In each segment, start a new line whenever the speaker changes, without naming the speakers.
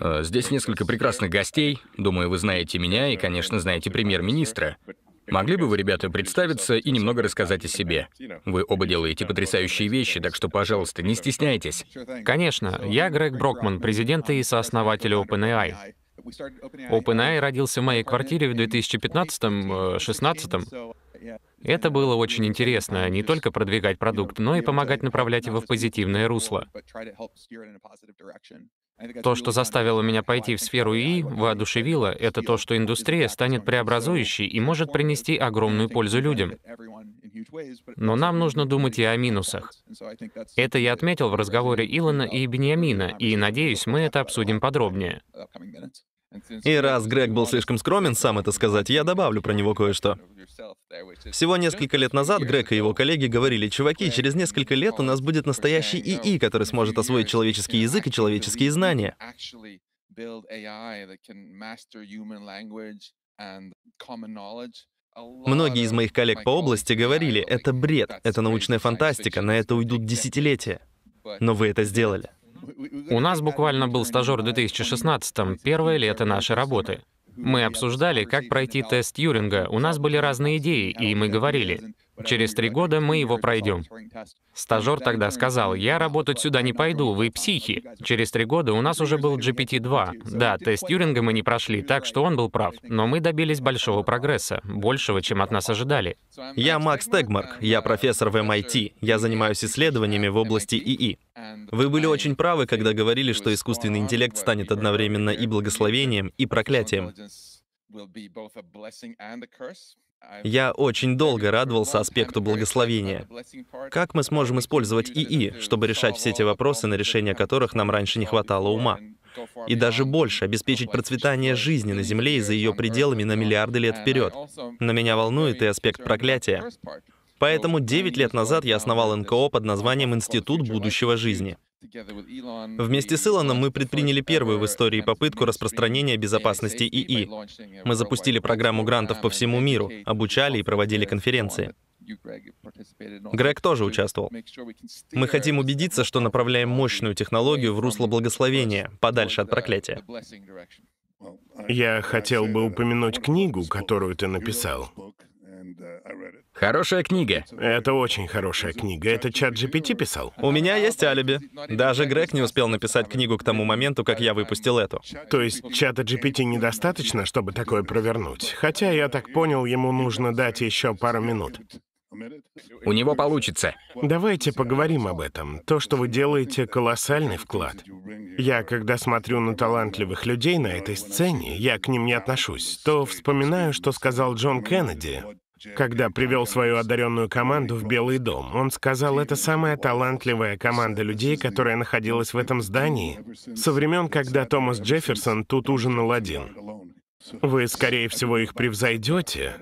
Э, здесь несколько прекрасных гостей. Думаю, вы знаете меня и, конечно, знаете премьер-министра. Могли бы вы, ребята, представиться и немного рассказать о себе? Вы оба делаете потрясающие
вещи, так что, пожалуйста, не стесняйтесь. Конечно. Я Грег Брокман, президент и сооснователь OpenAI. OpenAI родился в моей квартире в 2015-16. Э, Это было очень интересно, не только продвигать продукт, но и помогать направлять его в позитивное русло. То, что заставило меня пойти в сферу ИИ, воодушевило, это то, что индустрия станет преобразующей и может принести огромную пользу людям. Но нам нужно думать и о минусах. Это я отметил в разговоре Илона и Беньямина, и, надеюсь, мы это обсудим
подробнее. И раз Грег был слишком скромен сам это сказать, я добавлю про него кое-что. Всего несколько лет назад Грег и его коллеги говорили, чуваки, через несколько лет у нас будет настоящий ИИ, который сможет освоить человеческий язык и человеческие знания. Многие из моих коллег по области говорили, это бред, это научная фантастика, на это уйдут десятилетия. Но вы это сделали. У нас буквально был стажер в
2016-м, первое лето нашей работы. Мы обсуждали, как пройти тест Тьюринга. У нас были разные идеи, и мы говорили, Через три года мы его пройдем. Стажер тогда сказал, я работать сюда не пойду, вы психи. Через три года у нас уже был GPT-2. Да, тест Тьюринга мы не прошли, так что он был прав. Но мы добились большого прогресса,
большего, чем от нас ожидали. Я Макс Тегмарк, я профессор в MIT, эм я занимаюсь исследованиями в области ИИ. Вы были очень правы, когда говорили, что искусственный интеллект станет одновременно и благословением, и проклятием. Я очень долго радовался аспекту благословения. Как мы сможем использовать ИИ, чтобы решать все те вопросы, на решение которых нам раньше не хватало ума? И даже больше, обеспечить процветание жизни на Земле и за ее пределами на миллиарды лет вперед. Но меня волнует и аспект проклятия. Поэтому 9 лет назад я основал НКО под названием «Институт будущего жизни». Вместе с Илоном мы предприняли первую в истории попытку распространения безопасности ИИ. Мы запустили программу грантов по всему миру, обучали и проводили конференции.
Грег тоже участвовал.
Мы хотим убедиться, что направляем мощную технологию в русло благословения, подальше от uh,
проклятия. Я хотел бы упомянуть книгу, которую ты написал. Хорошая книга. Это очень хорошая книга. Это чат
GPT писал? У меня есть алиби. Даже Грег не успел написать книгу к тому моменту, как я выпустил
эту. То есть чата GPT недостаточно, чтобы такое провернуть? Хотя, я так понял, ему нужно дать еще пару минут. У него получится. Давайте поговорим об этом. То, что вы делаете, колоссальный вклад. Я, когда смотрю на талантливых людей на этой сцене, я к ним не отношусь, то вспоминаю, что сказал Джон Кеннеди когда привел свою одаренную команду в Белый дом. Он сказал, это самая талантливая команда людей, которая находилась в этом здании со времен, когда Томас Джефферсон тут ужинал один. Вы, скорее всего, их превзойдете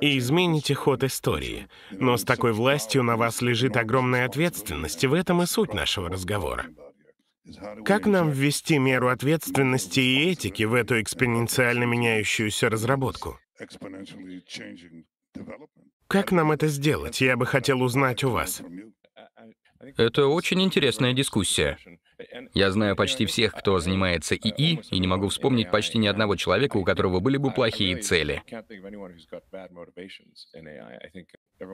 и измените ход истории. Но с такой властью на вас лежит огромная ответственность, и в этом и суть нашего разговора. Как нам ввести меру ответственности и этики в эту экспоненциально меняющуюся разработку? Как нам это сделать? Я бы хотел узнать у вас.
Это очень интересная дискуссия. Я знаю почти всех, кто занимается ИИ, и не могу вспомнить почти ни одного человека, у которого были бы плохие цели.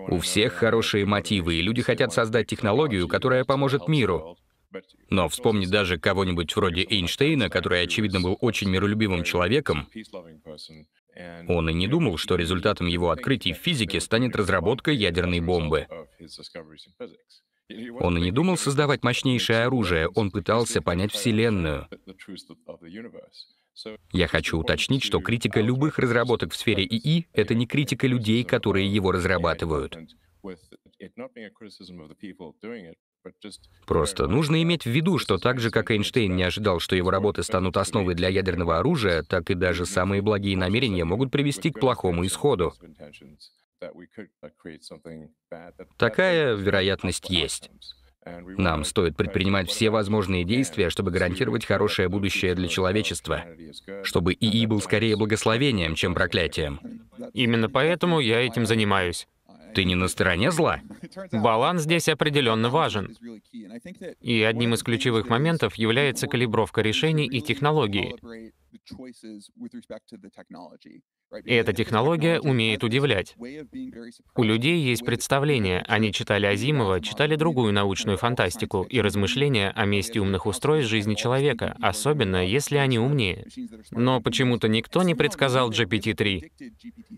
У всех хорошие мотивы, и люди хотят создать технологию, которая поможет миру. Но вспомнить даже кого-нибудь вроде Эйнштейна, который, очевидно, был очень миролюбивым человеком, он и не думал, что результатом его открытий в физике станет разработка ядерной бомбы. Он и не думал создавать мощнейшее оружие, он пытался понять Вселенную. Я хочу уточнить, что критика любых разработок в сфере ИИ — это не критика людей, которые его разрабатывают. Просто нужно иметь в uh, виду, что так же, как Эйнштейн не ожидал, что его работы станут основой для ядерного оружия, так и даже самые благие намерения могут привести к плохому исходу.
Uh,
Такая вероятность есть. Нам стоит предпринимать все возможные действия, чтобы гарантировать хорошее будущее для человечества, чтобы ИИ был скорее благословением, чем проклятием. Именно
поэтому я этим занимаюсь. Ты не на стороне зла? Баланс здесь определенно важен. И одним из ключевых моментов является калибровка решений и технологии.
И эта технология умеет удивлять.
У людей есть представление, они читали Азимова, читали другую научную фантастику и размышления о месте умных устройств жизни человека, особенно если они умнее. Но почему-то никто не предсказал GPT-3.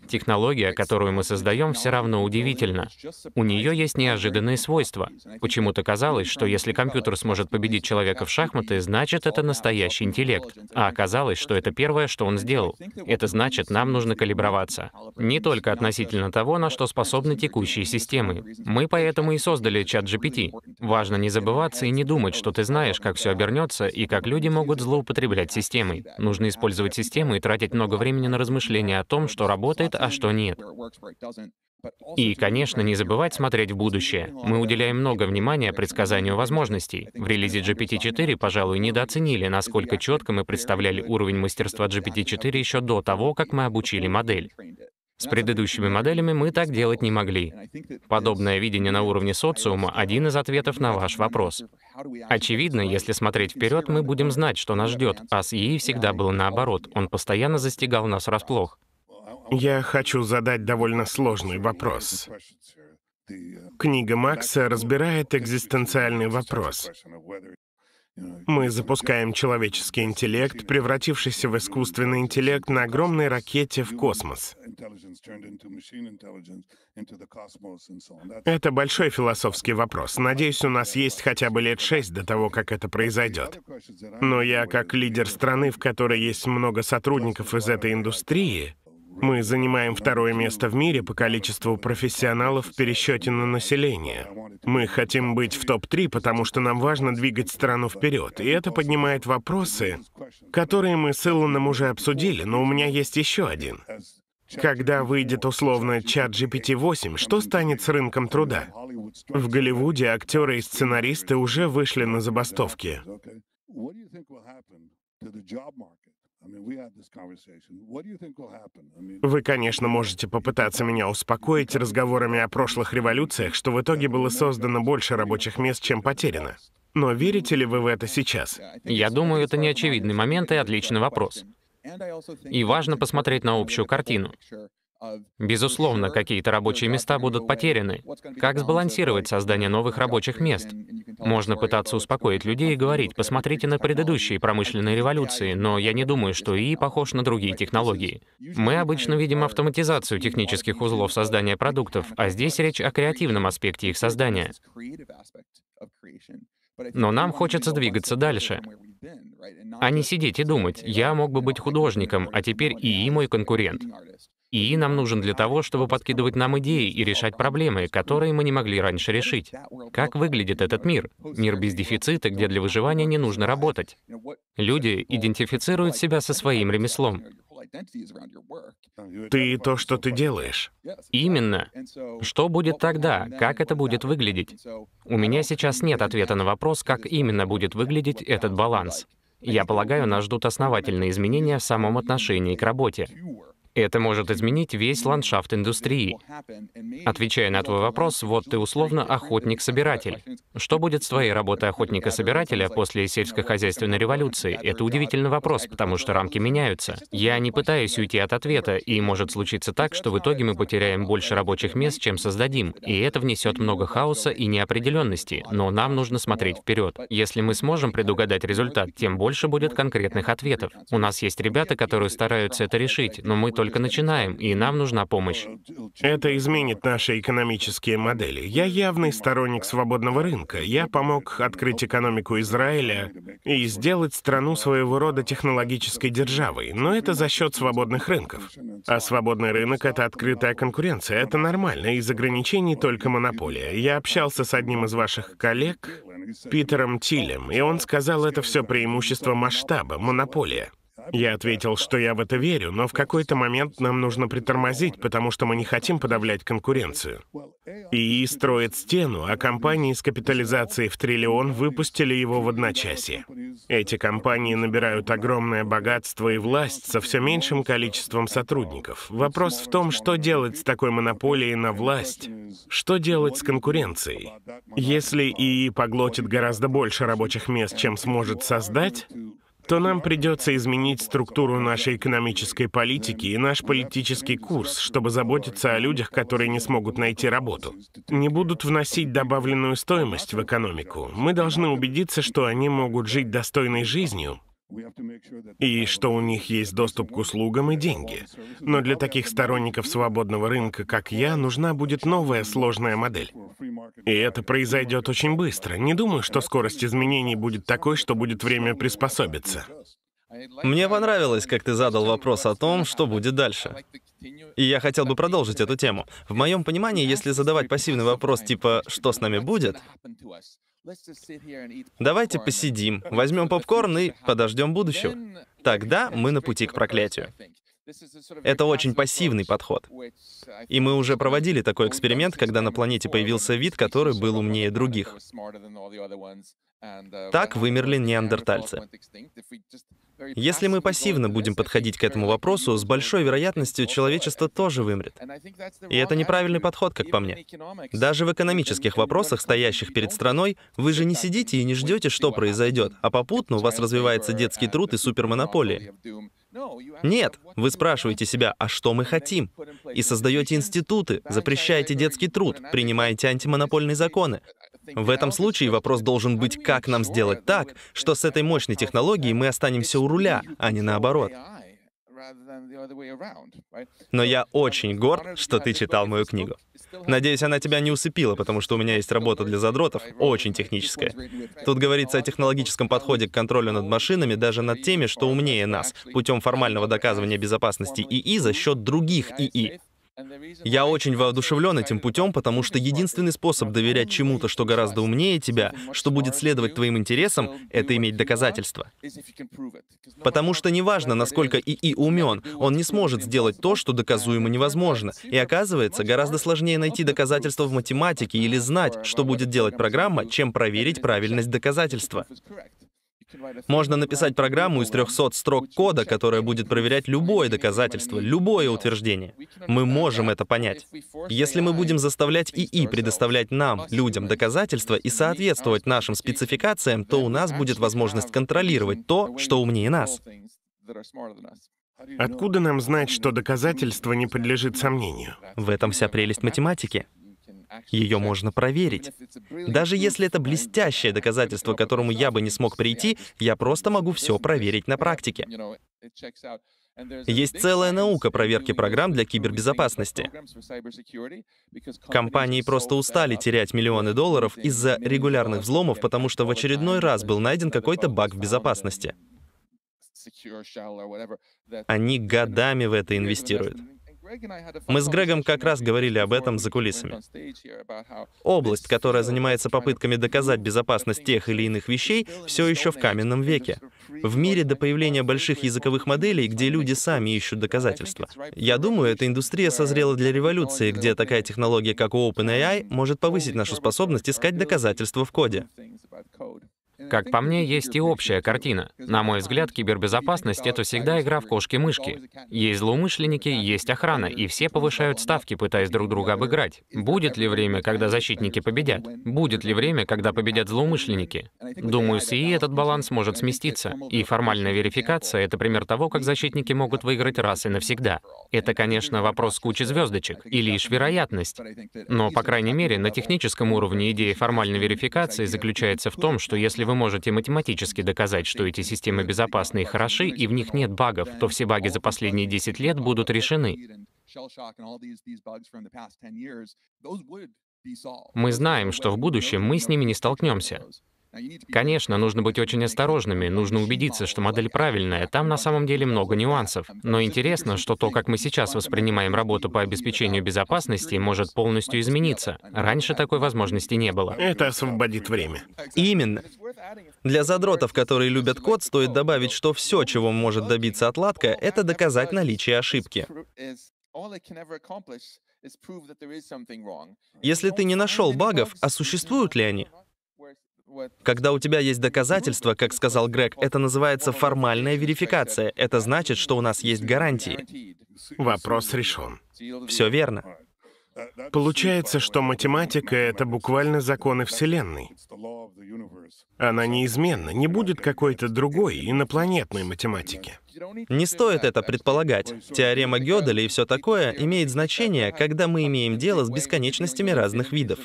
Технология, которую мы создаем, все равно удивительна. У нее есть неожиданные свойства. Почему-то казалось, что если компьютер сможет победить человека в шахматы, значит, это настоящий интеллект. А оказалось, что это первое, что он сделал. Это значит, нам нужно нужно калиброваться. Не только относительно того, на что способны текущие системы. Мы поэтому и создали чат GPT. Важно не забываться и не думать, что ты знаешь, как все обернется и как люди могут злоупотреблять системой. Нужно использовать систему и тратить много времени на размышления о том, что работает, а что нет. И, конечно, не забывать смотреть в будущее. Мы уделяем много внимания предсказанию возможностей. В релизе GPT-4, пожалуй, недооценили, насколько четко мы представляли уровень мастерства GPT-4 еще до того, как мы обучили обучили модель. С предыдущими моделями мы так делать не могли. Подобное видение на уровне социума — один из ответов на ваш вопрос. Очевидно, если смотреть вперед, мы будем знать, что нас ждет, а с ИИ всегда было наоборот, он постоянно застигал нас врасплох.
Я хочу задать довольно сложный вопрос. Книга Макса разбирает экзистенциальный вопрос. Мы запускаем человеческий интеллект, превратившийся в искусственный интеллект, на огромной ракете в космос. Это большой философский вопрос. Надеюсь, у нас есть хотя бы лет шесть до того, как это произойдет. Но я, как лидер страны, в которой есть много сотрудников из этой индустрии, мы занимаем второе место в мире по количеству профессионалов в пересчете на население. Мы хотим быть в топ-3, потому что нам важно двигать страну вперед. И это поднимает вопросы, которые мы с Илоном уже обсудили, но у меня есть еще один. Когда выйдет условно чат GPT-8, что станет с рынком труда? В Голливуде актеры и сценаристы уже вышли на забастовки. Вы, конечно, можете попытаться меня успокоить разговорами о прошлых революциях, что в итоге было создано больше рабочих мест, чем потеряно.
Но верите ли вы в это сейчас? Я думаю, это не очевидный момент и отличный вопрос. И важно посмотреть на общую картину. Безусловно, какие-то рабочие места будут потеряны. Как сбалансировать создание новых рабочих мест? Можно пытаться успокоить людей и говорить, посмотрите на предыдущие промышленные революции, но я не думаю, что ИИ похож на другие технологии. Мы обычно видим автоматизацию технических узлов создания продуктов, а здесь речь о креативном аспекте их создания. Но нам хочется двигаться дальше, а не сидеть и думать, я мог бы быть художником, а теперь ИИ мой конкурент. ИИ нам нужен для того, чтобы подкидывать нам идеи и решать проблемы, которые мы не могли раньше решить. Как выглядит этот мир? Мир без дефицита, где для выживания не нужно работать. Люди идентифицируют себя со своим ремеслом. Ты и то, что ты делаешь. Именно. Что будет тогда? Как это будет выглядеть? У меня сейчас нет ответа на вопрос, как именно будет выглядеть этот баланс. Я полагаю, нас ждут основательные изменения в самом отношении к работе. Это может изменить весь ландшафт индустрии. Отвечая на твой вопрос, вот ты условно охотник-собиратель. Что будет с твоей работой охотника-собирателя после сельскохозяйственной революции? Это удивительный вопрос, потому что рамки меняются. Я не пытаюсь уйти от ответа, и может случиться так, что в итоге мы потеряем больше рабочих мест, чем создадим, и это внесет много хаоса и неопределенности, но нам нужно смотреть вперед. Если мы сможем предугадать результат, тем больше будет конкретных ответов. У нас есть ребята, которые стараются это решить, но мы только только начинаем, и нам нужна помощь.
Это изменит наши экономические модели. Я явный сторонник свободного рынка. Я помог открыть экономику Израиля и сделать страну своего рода технологической державой, но это за счет свободных рынков. А свободный рынок — это открытая конкуренция, это нормально, из ограничений только монополия. Я общался с одним из ваших коллег, Питером Тилем, и он сказал, это все преимущество масштаба, монополия. Я ответил, что я в это верю, но в какой-то момент нам нужно притормозить, потому что мы не хотим подавлять конкуренцию. ИИ строит стену, а компании с капитализацией в триллион выпустили его в одночасье. Эти компании набирают огромное богатство и власть со все меньшим количеством сотрудников. Вопрос в том, что делать с такой монополией на власть, что делать с конкуренцией. Если ИИ поглотит гораздо больше рабочих мест, чем сможет создать, то нам придется изменить структуру нашей экономической политики и наш политический курс, чтобы заботиться о людях, которые не смогут найти работу. Не будут вносить добавленную стоимость в экономику. Мы должны убедиться, что они могут жить достойной жизнью, и что у них есть доступ к услугам и деньги. Но для таких сторонников свободного рынка, как я, нужна будет новая сложная модель. И это произойдет очень быстро. Не думаю, что скорость изменений будет такой, что будет время приспособиться. Мне понравилось, как ты задал вопрос о том, что будет дальше. И я хотел бы продолжить
эту тему. В моем понимании, если задавать пассивный вопрос типа «что с нами будет?», Давайте посидим, возьмем попкорн и подождем будущего. Тогда мы на пути к проклятию. Это очень пассивный подход. И мы уже проводили такой эксперимент, когда на планете появился вид, который был умнее других.
Uh, так вымерли неандертальцы.
Если мы пассивно будем подходить к этому вопросу, с большой вероятностью человечество тоже вымрет. И это неправильный подход, как по мне. Даже в экономических вопросах, стоящих перед страной, вы же не сидите и не ждете, что произойдет, а попутно у вас развивается детский труд и супермонополии. Нет, вы спрашиваете себя, а что мы хотим? И создаете институты, запрещаете детский труд, принимаете антимонопольные законы. В этом случае вопрос должен быть, как нам сделать так, что с этой мощной технологией мы останемся у руля, а не наоборот. Но я очень горд, что ты читал мою книгу. Надеюсь, она тебя не усыпила, потому что у меня есть работа для задротов, очень техническая. Тут говорится о технологическом подходе к контролю над машинами, даже над теми, что умнее нас, путем формального доказывания безопасности ИИ за счет других ИИ. Я очень воодушевлен этим путем, потому что единственный способ доверять чему-то, что гораздо умнее тебя, что будет следовать твоим интересам, это иметь доказательства. Потому что неважно, насколько ИИ умен, он не сможет сделать то, что доказуемо невозможно. И оказывается, гораздо сложнее найти доказательства в математике или знать, что будет делать программа, чем проверить правильность доказательства. Можно написать программу из 300 строк кода, которая будет проверять любое доказательство, любое утверждение. Мы можем это понять. Если мы будем заставлять ИИ предоставлять нам, людям, доказательства и соответствовать нашим спецификациям, то у нас будет возможность контролировать то, что умнее нас. Откуда нам знать, что доказательство не подлежит сомнению? В этом вся прелесть математики. Ее можно проверить. Даже если это блестящее доказательство, к которому я бы не смог прийти, я просто могу все проверить на практике.
Есть целая
наука проверки программ для кибербезопасности. Компании просто устали терять миллионы долларов из-за регулярных взломов, потому что в очередной раз был найден какой-то баг в безопасности. Они годами в это инвестируют. Мы с Грегом как раз говорили об этом за кулисами. Область, которая uh, занимается попытками доказать безопасность тех или иных вещей, все еще в каменном веке. В мире до появления больших языковых моделей, где люди сами ищут доказательства. Я думаю, эта индустрия созрела для революции, где такая технология, как OpenAI, может повысить нашу способность искать доказательства в коде. Э, как по мне, есть и общая картина. На мой взгляд, кибербезопасность
— это всегда игра в кошки-мышки. Есть злоумышленники, есть охрана, и все повышают ставки, пытаясь друг друга обыграть. Будет ли время, когда защитники победят? Будет ли время, когда победят злоумышленники? Думаю, с ИИ этот баланс может сместиться. И формальная верификация — это пример того, как защитники могут выиграть раз и навсегда. Это, конечно, вопрос кучи звездочек и лишь вероятность. Но, по крайней мере, на техническом уровне идея формальной верификации заключается в том, что если вы можете математически доказать, что эти системы безопасны и хороши, и в них нет багов, то все баги за последние 10 лет будут решены. Мы знаем, что в будущем мы с ними не столкнемся. Конечно, нужно быть очень осторожными, нужно убедиться, что модель правильная, там на самом деле много нюансов. Но интересно, что то, как мы сейчас воспринимаем работу по обеспечению безопасности, может полностью измениться. Раньше такой возможности не было.
Это освободит
время.
Именно. Для задротов, которые любят код, стоит добавить, что все, чего может добиться отладка, это доказать наличие ошибки. Если ты не нашел багов, а существуют ли они? Когда у тебя есть доказательства, как сказал Грег, это называется формальная верификация.
Это значит, что у нас есть гарантии. Вопрос решен. Все верно. Получается, что математика — это буквально законы Вселенной. Она неизменна, не будет какой-то другой, инопланетной математики.
Не стоит это предполагать. Теорема Гёделя и все такое имеет значение, когда мы имеем дело с бесконечностями разных видов.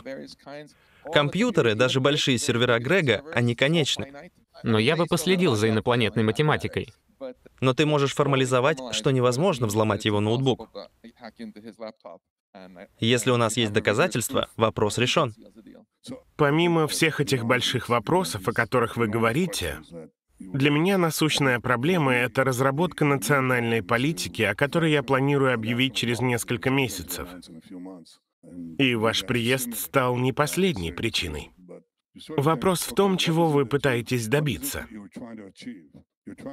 Компьютеры, даже большие сервера Грега, они конечны. Но я бы последил за инопланетной математикой. Но ты можешь формализовать, что невозможно взломать его ноутбук.
Если у нас есть доказательства, вопрос решен. Помимо всех этих больших вопросов, о которых вы говорите, для меня насущная проблема — это разработка национальной политики, о которой я планирую объявить через несколько месяцев. И ваш приезд стал не последней причиной. Вопрос в том, чего вы пытаетесь добиться.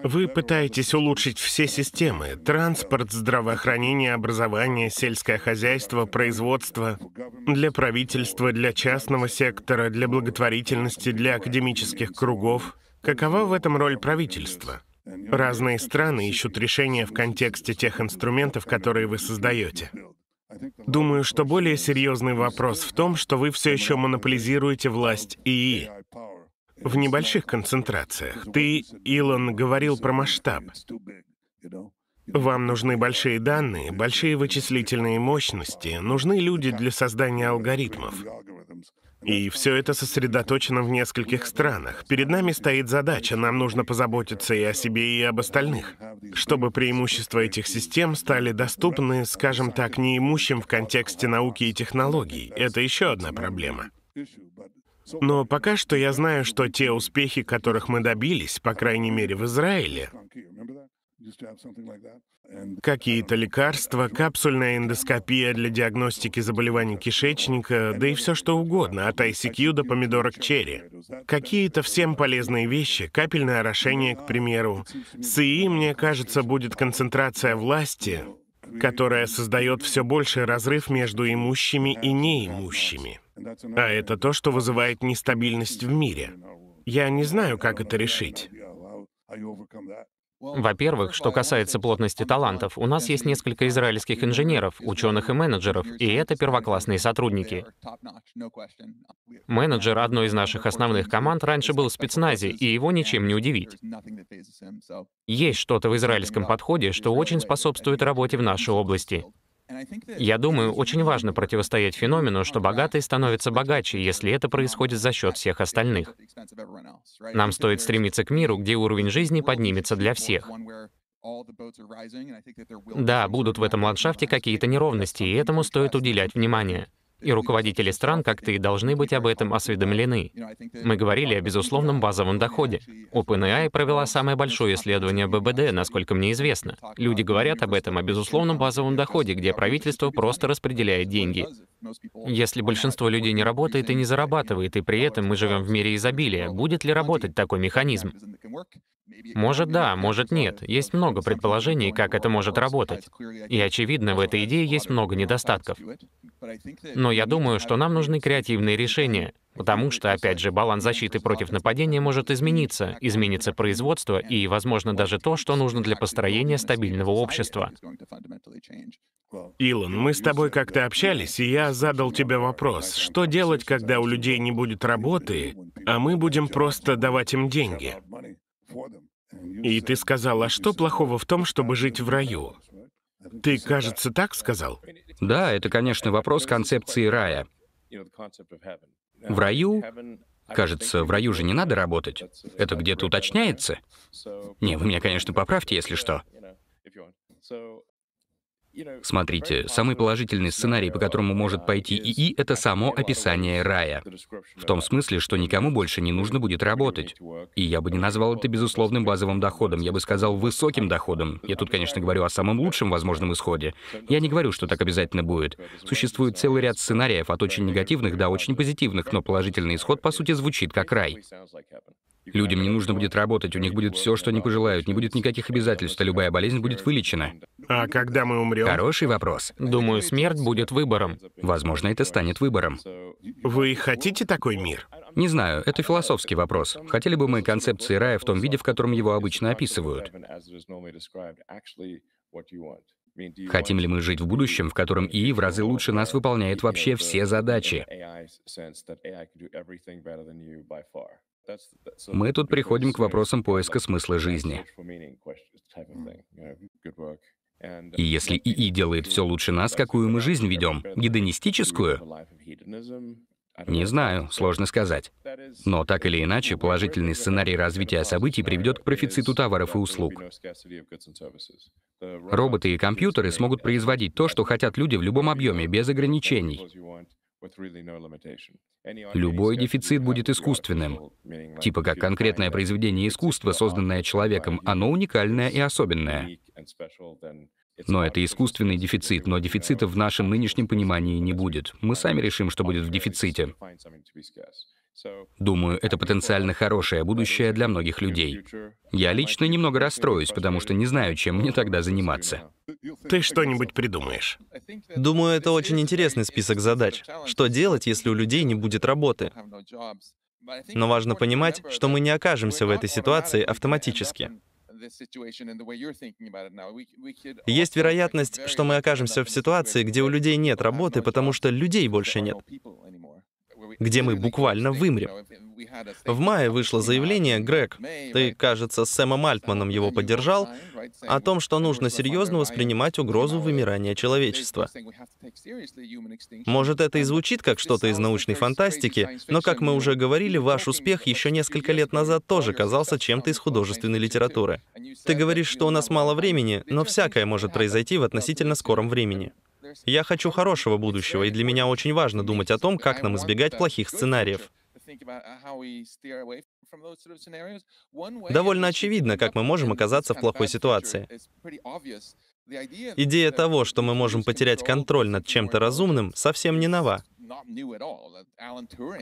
Вы пытаетесь улучшить все системы — транспорт, здравоохранение, образование, сельское хозяйство, производство — для правительства, для частного сектора, для благотворительности, для академических кругов. Какова в этом роль правительства? Разные страны ищут решения в контексте тех инструментов, которые вы создаете. Думаю, что более серьезный вопрос в том, что вы все еще монополизируете власть ИИ в небольших концентрациях. Ты, Илон, говорил про масштаб. Вам нужны большие данные, большие вычислительные мощности, нужны люди для создания алгоритмов. И все это сосредоточено в нескольких странах. Перед нами стоит задача, нам нужно позаботиться и о себе, и об остальных, чтобы преимущества этих систем стали доступны, скажем так, неимущим в контексте науки и технологий. Это еще одна проблема. Но пока что я знаю, что те успехи, которых мы добились, по крайней мере в Израиле, Какие-то um, лекарства, капсульная эндоскопия для диагностики заболеваний кишечника, да и все что угодно, от ICQ до помидорок черри. Какие-то всем полезные вещи, капельное орошение, к примеру. СИИ, мне кажется, будет концентрация власти, которая создает все больший разрыв между имущими и неимущими. А это то, что вызывает нестабильность в мире. Я не знаю, как это решить. Во-первых,
что касается плотности талантов, у нас есть несколько израильских инженеров, ученых и менеджеров, и это первоклассные сотрудники. Менеджер одной из наших основных команд раньше был в спецназе, и его ничем не удивить. Есть что-то в израильском подходе, что очень способствует работе в нашей области. Я думаю, очень важно противостоять феномену, что богатые становятся богаче, если это происходит за счет всех остальных. Нам стоит стремиться к миру, где уровень жизни поднимется для всех. Да, будут в этом ландшафте какие-то неровности, и этому стоит уделять внимание. И руководители стран, как ты, должны быть об этом осведомлены. Мы говорили о безусловном базовом доходе. OpenAI провела самое большое исследование ББД, насколько мне известно. Люди говорят об этом, о безусловном базовом доходе, где правительство просто распределяет деньги. Если большинство людей не работает и не зарабатывает, и при этом мы живем в мире изобилия, будет ли работать такой механизм? Может да, может нет. Есть много предположений, как это может работать. И очевидно, в этой идее есть много недостатков. Но я думаю, что нам нужны креативные решения, потому что, опять же, баланс защиты против нападения может измениться, изменится производство и, возможно, даже то, что нужно для
построения стабильного общества. Илон, мы с тобой как-то общались, и я задал тебе вопрос, что делать, когда у людей не будет работы, а мы будем просто давать им деньги? И ты сказал, а что плохого в том, чтобы жить в раю? Ты, кажется, так сказал? Да, это,
конечно, вопрос концепции рая.
В раю Кажется,
в раю же не надо работать. Это где-то уточняется? Не, вы меня, конечно, поправьте, если что. Смотрите, самый положительный сценарий, по которому может пойти uh, ИИ, это само описание рая. В том смысле, что никому больше не нужно будет работать. И я бы не назвал это безусловным базовым доходом, я бы сказал высоким доходом. Я тут, конечно, говорю о самом лучшем возможном исходе. Я не говорю, что так обязательно будет. Существует целый ряд сценариев, от очень негативных до очень позитивных, но положительный исход, по сути, звучит как рай. Людям не нужно будет работать, у них будет все, что они пожелают, не будет никаких обязательств, а любая болезнь будет вылечена. А когда мы умрем? Хороший вопрос. Думаю, смерть будет выбором. Возможно, это станет выбором. Вы хотите такой мир? Не знаю, это философский вопрос. Хотели бы мы концепции рая в том виде, в котором его обычно описывают? Хотим ли мы жить в будущем, в котором ИИ в разы лучше нас выполняет вообще все задачи?
Мы тут приходим к вопросам поиска смысла жизни. И
если ИИ uh, делает все лучше нас, какую мы жизнь ведем? Гедонистическую? Не знаю, сложно сказать. Но так или иначе, положительный сценарий развития событий приведет к профициту товаров и услуг.
Роботы
и компьютеры смогут производить то, что хотят люди в любом объеме, без ограничений. Любой дефицит будет искусственным. Типа как конкретное произведение искусства, созданное человеком, оно уникальное и особенное. Но это искусственный дефицит, но дефицита в нашем нынешнем понимании не будет. Мы сами решим, что будет в дефиците. Думаю, это потенциально хорошее будущее для многих людей. Я лично немного расстроюсь, потому что не
знаю, чем мне тогда заниматься. Ты что-нибудь придумаешь. Думаю, это очень интересный список задач. Что делать, если у людей не будет работы? Но важно понимать, что мы не окажемся в этой ситуации автоматически. Есть вероятность, что мы окажемся в ситуации, где у людей нет работы, потому что людей больше нет где мы буквально вымрем. В мае вышло заявление, Грег, ты, кажется, с Сэмом Альтманом его поддержал, о том, что нужно серьезно воспринимать угрозу вымирания человечества. Может, это и звучит как что-то из научной фантастики, но, как мы уже говорили, ваш успех еще несколько лет назад тоже казался чем-то из художественной литературы. Ты говоришь, что у нас мало времени, но всякое может произойти в относительно скором времени. Я хочу хорошего будущего, и для меня очень важно думать о том, как нам избегать плохих сценариев. Довольно очевидно, как мы можем оказаться в плохой ситуации. Идея того, что мы можем потерять контроль над чем-то разумным, совсем не нова.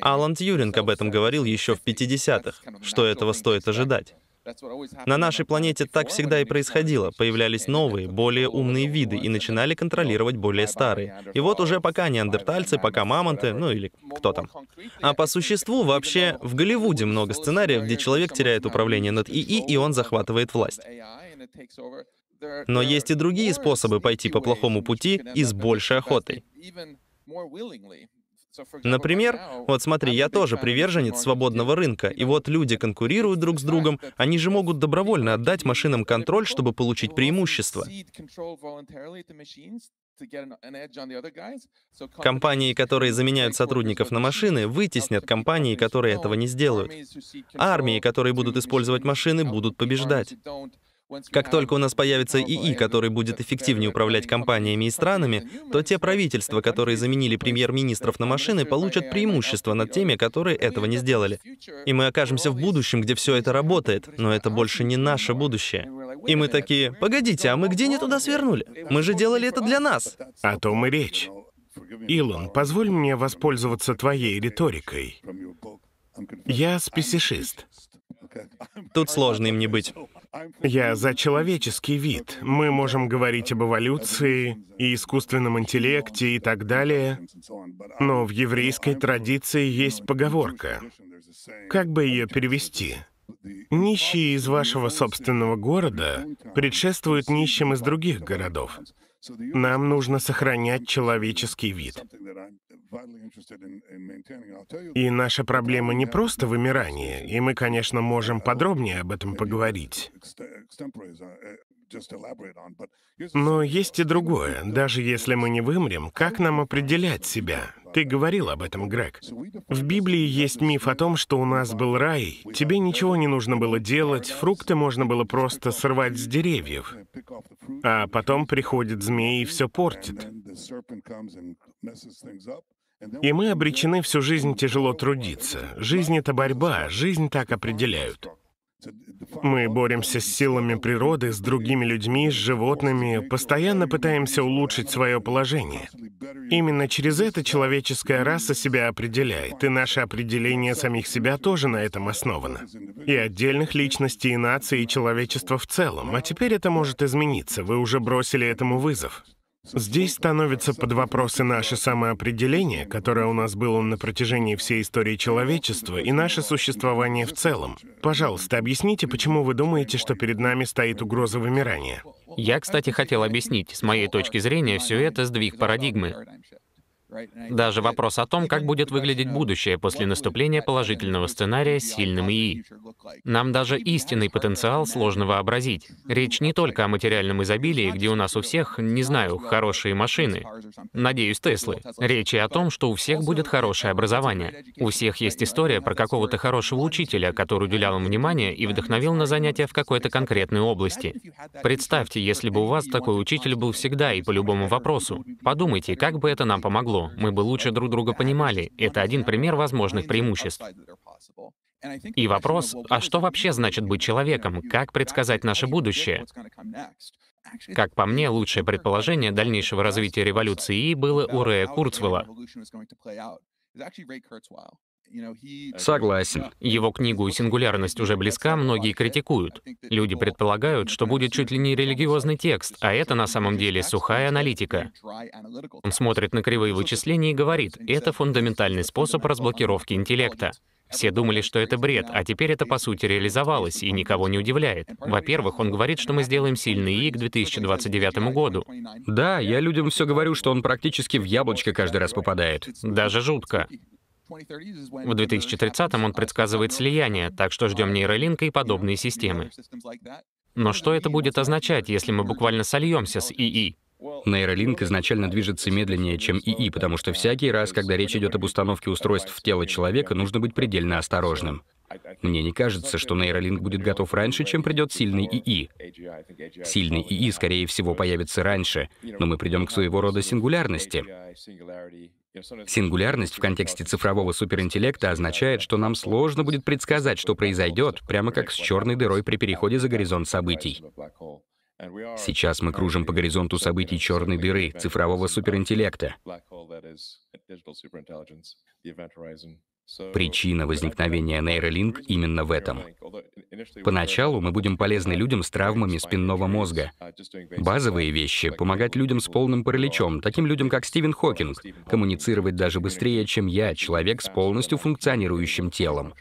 Алан Тьюринг об этом говорил еще в 50-х, что этого стоит ожидать. На нашей планете так всегда и происходило. Появлялись новые, более умные виды и начинали контролировать более старые. И вот уже пока неандертальцы, пока мамонты, ну или кто там. А по существу вообще в Голливуде много сценариев, где человек теряет управление над ИИ, и он захватывает власть. Но есть и другие способы пойти по плохому пути и с большей охотой. Например, вот смотри, я тоже приверженец свободного рынка, и вот люди конкурируют друг с другом, они же могут добровольно отдать машинам контроль, чтобы получить преимущество. Компании, которые заменяют сотрудников на машины, вытеснят компании, которые этого не сделают. Армии, которые будут использовать машины, будут побеждать. Как только у нас появится ИИ, который будет эффективнее управлять компаниями и странами, то те правительства, которые заменили премьер-министров на машины, получат преимущество над теми, которые этого не сделали. И мы окажемся в будущем, где все это работает, но это больше не наше будущее. И мы такие,
погодите, а мы где не туда свернули? Мы же делали это для нас. О том и речь. Илон, позволь мне воспользоваться твоей риторикой. Я спесишист. Тут сложно им не быть. Я за человеческий вид. Мы можем говорить об эволюции и искусственном интеллекте и так далее, но в еврейской традиции есть поговорка. Как бы ее перевести? Нищие из вашего собственного города предшествуют нищим из других городов. Нам нужно сохранять человеческий вид. И наша проблема не просто вымирание, и мы, конечно, можем подробнее об этом поговорить. Но есть и другое. Даже если мы не вымрем, как нам определять себя? Ты говорил об этом, Грег. В Библии есть миф о том, что у нас был рай, тебе ничего не нужно было делать, фрукты можно было просто сорвать с деревьев. А потом приходит змей и все портит. И мы обречены всю жизнь тяжело трудиться. Жизнь — это борьба, жизнь так определяют. Мы боремся с силами природы, с другими людьми, с животными, постоянно пытаемся улучшить свое положение. Именно через это человеческая раса себя определяет, и наше определение самих себя тоже на этом основано. И отдельных личностей, и наций, и человечества в целом. А теперь это может измениться, вы уже бросили этому вызов. Здесь становится под вопрос и наше самоопределение, которое у нас было на протяжении всей истории человечества, и наше существование в целом. Пожалуйста, объясните, почему вы думаете, что перед нами стоит угроза вымирания?
Я, кстати, хотел объяснить. С моей точки зрения, все это сдвиг парадигмы. Даже вопрос о том, как будет выглядеть будущее после наступления положительного сценария с сильным ИИ. Нам даже истинный потенциал сложно вообразить. Речь не только о материальном изобилии, где у нас у всех, не знаю, хорошие машины. Надеюсь, Теслы. Речь и о том, что у всех будет хорошее образование. У всех есть история про какого-то хорошего учителя, который уделял им внимание и вдохновил на занятия в какой-то конкретной области. Представьте, если бы у вас такой учитель был всегда и по любому вопросу. Подумайте, как бы это нам помогло силу, мы бы лучше друг друга понимали. Это один пример возможных преимуществ. И вопрос, а что вообще значит быть человеком? Как предсказать наше будущее? Как по мне, лучшее предположение дальнейшего развития революции И было у Рэя Курцвелла.
Uh, Согласен. Его
книгу «Сингулярность» уже близка, многие критикуют. Люди предполагают, что будет чуть ли не религиозный текст, а это на самом деле сухая аналитика. Он смотрит на кривые вычисления и говорит, это фундаментальный способ разблокировки интеллекта. Все думали, что это бред, а теперь это по сути реализовалось, и никого не удивляет. Во-первых, он говорит, что мы сделаем сильный ИИ к 2029 году. Да, я людям все говорю, что он практически в яблочко каждый раз попадает. Даже жутко. В 2030-м он предсказывает слияние, так что ждем нейролинка uh, и подобные системы. Но что это будет означать, если мы буквально сольемся с ИИ? Нейролинк изначально движется медленнее, чем ИИ,
потому что всякий раз, когда речь идет об установке устройств в тело человека, нужно быть предельно осторожным. Мне не кажется, что нейролинк будет готов раньше, чем придет сильный ИИ. Сильный ИИ, скорее всего, появится раньше, но мы придем к своего рода сингулярности. Сингулярность в контексте цифрового суперинтеллекта означает, что нам сложно будет предсказать, что произойдет, прямо как с черной дырой при переходе за горизонт событий.
Сейчас мы кружим
по горизонту событий черной дыры, цифрового суперинтеллекта. Причина возникновения нейролинк именно в этом. Поначалу мы будем полезны людям с травмами спинного мозга. Базовые вещи — помогать людям с полным параличом, таким людям, как Стивен Хокинг, коммуницировать даже быстрее, чем я, человек с полностью функционирующим телом.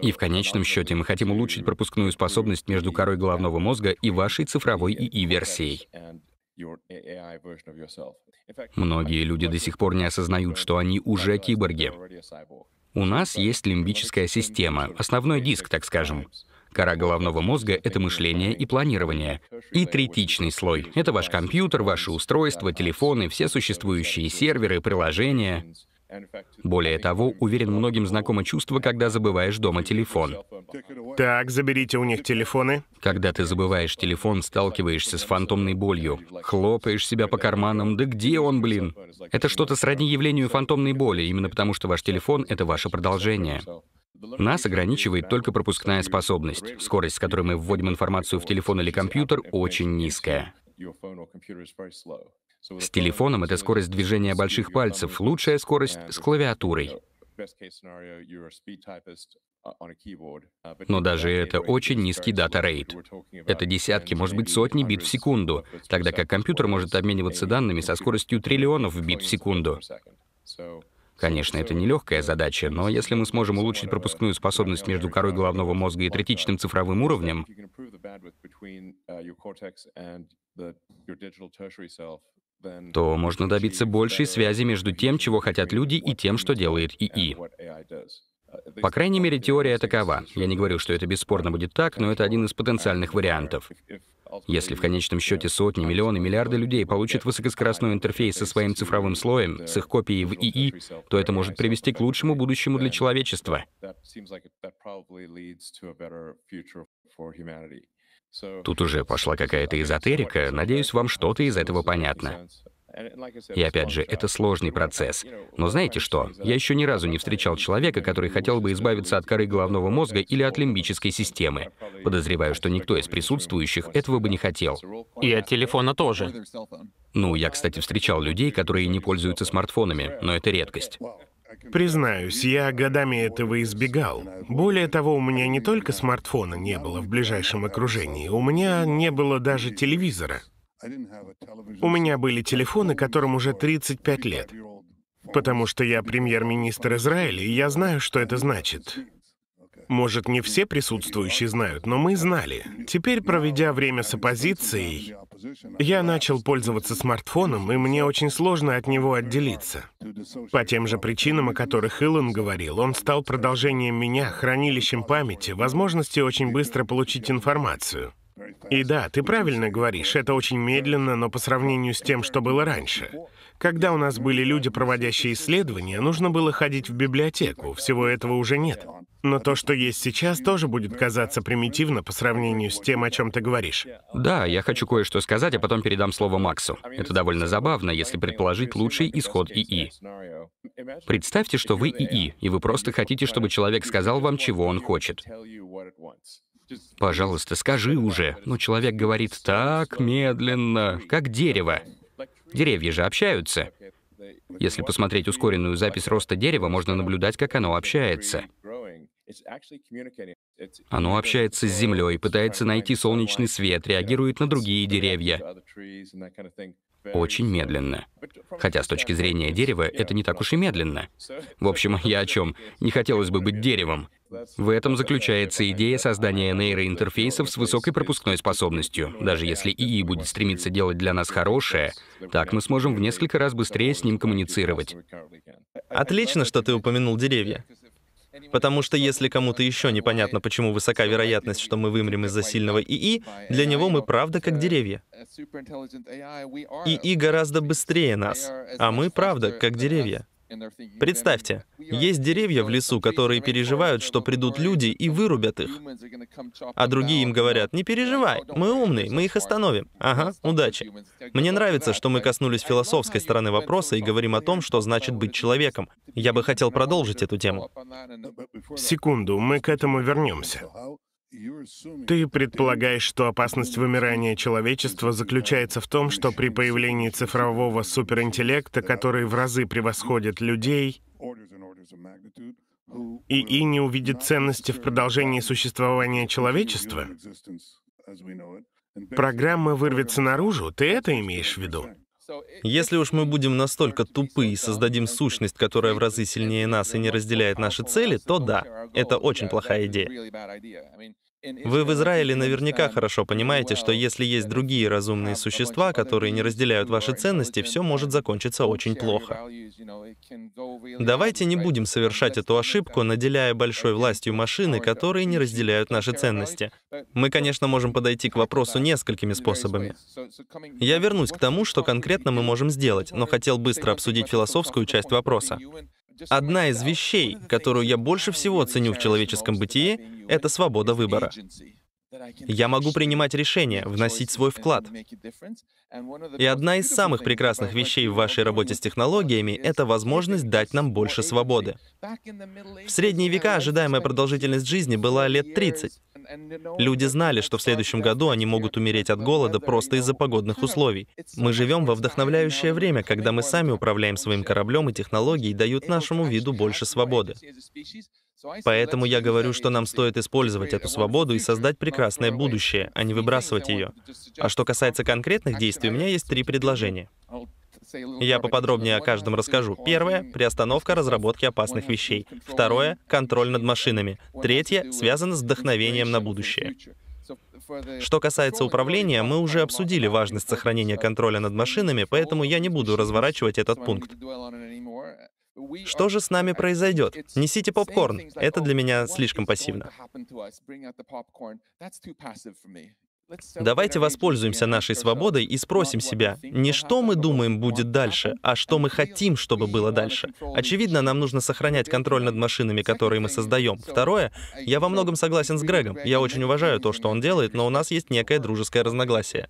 И в конечном счете мы хотим улучшить пропускную способность между корой головного мозга и вашей цифровой ИИ-версией. Многие люди до сих пор не осознают, что они уже киборги. У нас есть лимбическая система, основной диск, так скажем. Кора головного мозга — это мышление и планирование. И третичный слой — это ваш компьютер, ваши устройства, телефоны, все существующие серверы, приложения. Более того, уверен, многим знакомо чувство, когда забываешь дома телефон. Так, заберите у них телефоны. Когда ты забываешь телефон, сталкиваешься с фантомной болью. Хлопаешь себя по карманам. Да где он, блин? Это что-то сродни явлению фантомной боли, именно потому что ваш телефон — это ваше продолжение. Нас ограничивает только пропускная способность. Скорость, с которой мы вводим информацию в телефон или компьютер, очень низкая.
С телефоном
это скорость движения больших пальцев, лучшая скорость с клавиатурой. Но даже это очень низкий дата-рейт. Это десятки, может быть, сотни бит в секунду, тогда как компьютер может обмениваться данными со скоростью триллионов бит в секунду. Конечно, это нелегкая задача, но если мы сможем улучшить пропускную способность между корой головного мозга и третичным цифровым уровнем, то можно добиться большей связи между тем, чего хотят люди, и тем, что делает ИИ. По крайней мере, теория такова. Я не говорю, что это бесспорно будет так, но это один из потенциальных вариантов. Если в конечном счете сотни, миллионы, миллиарды людей получат высокоскоростной интерфейс со своим цифровым слоем, с их копией в ИИ, то это может привести к лучшему будущему для человечества.
Тут уже пошла
какая-то эзотерика, надеюсь, вам что-то из этого понятно. И опять же, это сложный процесс. Но знаете что? Я еще ни разу не встречал человека, который хотел бы избавиться от коры головного мозга или от лимбической системы. Подозреваю, что никто из присутствующих этого бы не хотел.
И от телефона тоже.
Ну, я, кстати, встречал людей, которые не пользуются смартфонами, но это редкость.
Признаюсь, я годами этого избегал. Более того, у меня не только смартфона не было в ближайшем окружении, у меня не было даже телевизора. У меня были телефоны, которым уже 35 лет. Потому что я премьер-министр Израиля, и я знаю, что это значит. Может, не все присутствующие знают, но мы знали. Теперь, проведя время с оппозицией, я начал пользоваться смартфоном, и мне очень сложно от него отделиться. По тем же причинам, о которых Илон говорил, он стал продолжением меня, хранилищем памяти, возможности очень быстро получить информацию. И да, ты правильно говоришь, это очень медленно, но по сравнению с тем, что было раньше. Когда у нас были люди, проводящие исследования, нужно было ходить в библиотеку, всего этого уже нет. Но то, что есть сейчас, тоже будет казаться примитивно по сравнению с тем, о чем ты говоришь.
Да, я хочу кое-что сказать, а потом передам слово Максу. Это довольно забавно, если предположить лучший исход ИИ. Представьте, что вы ИИ, и вы просто хотите, чтобы человек сказал вам, чего он хочет. Пожалуйста, скажи уже. Но человек говорит так медленно, как дерево. Деревья же общаются. Если посмотреть ускоренную запись роста дерева, можно наблюдать, как оно общается.
Оно общается с землей, пытается найти
солнечный свет, реагирует на другие деревья очень медленно. Хотя с точки зрения дерева это не так уж и медленно. В общем, я о чем? Не хотелось бы быть деревом. В этом заключается идея создания нейроинтерфейсов с высокой пропускной способностью. Даже если ИИ будет стремиться делать для нас хорошее, так мы сможем в несколько раз быстрее с ним коммуницировать.
Отлично, что ты упомянул деревья. Потому что если кому-то еще непонятно, почему высока вероятность, что мы вымрем из-за сильного ИИ, для него мы правда как деревья. ИИ гораздо быстрее нас, а мы правда как деревья. Представьте, есть деревья в лесу, которые переживают, что придут люди и вырубят их. А другие им говорят, не переживай, мы умные, мы их остановим. Ага, удачи. Мне нравится, что мы коснулись философской стороны вопроса и говорим о том, что значит быть человеком. Я бы хотел продолжить эту тему.
Секунду, мы к этому вернемся. Ты предполагаешь, что опасность вымирания человечества заключается в том, что при появлении цифрового суперинтеллекта, который в разы превосходит людей, и и не увидит ценности в продолжении существования человечества? Программа вырвется наружу? Ты это имеешь в виду? Если уж мы будем настолько тупы и
создадим сущность, которая в разы сильнее нас и не разделяет наши цели, то да, это очень плохая идея. Вы в Израиле наверняка хорошо понимаете, что если есть другие разумные существа, которые не разделяют ваши ценности, все может закончиться очень плохо. Давайте не будем совершать эту ошибку, наделяя большой властью машины, которые не разделяют наши ценности. Мы, конечно, можем подойти к вопросу несколькими способами. Я вернусь к тому, что конкретно мы можем сделать, но хотел быстро обсудить философскую часть вопроса. Одна из вещей, которую я больше всего ценю в человеческом бытии, — это свобода выбора. Я могу принимать решения, вносить свой вклад.
И одна из самых прекрасных
вещей в вашей работе с технологиями — это возможность дать нам больше свободы. В средние века ожидаемая продолжительность жизни была лет 30. Люди знали, что в следующем году они могут умереть от голода просто из-за погодных условий. Мы живем во вдохновляющее время, когда мы сами управляем своим кораблем, и технологии дают нашему виду больше свободы. Поэтому я говорю, что нам стоит использовать эту свободу и создать прекрасное будущее, а не выбрасывать ее. А что касается конкретных действий, у меня есть три предложения. Я поподробнее о каждом расскажу. Первое — приостановка разработки опасных вещей. Второе — контроль над машинами. Третье — связано с вдохновением на будущее. Что касается управления, мы уже обсудили важность сохранения контроля над машинами, поэтому я не буду разворачивать этот пункт. Что же с нами произойдет? Несите попкорн. Это для меня слишком пассивно. Давайте воспользуемся нашей свободой и спросим себя, не что мы думаем будет дальше, а что мы хотим, чтобы было дальше. Очевидно, нам нужно сохранять контроль над машинами, которые мы создаем. Второе, я во многом согласен с Грегом. Я очень уважаю то, что он делает, но у нас есть некое дружеское разногласие.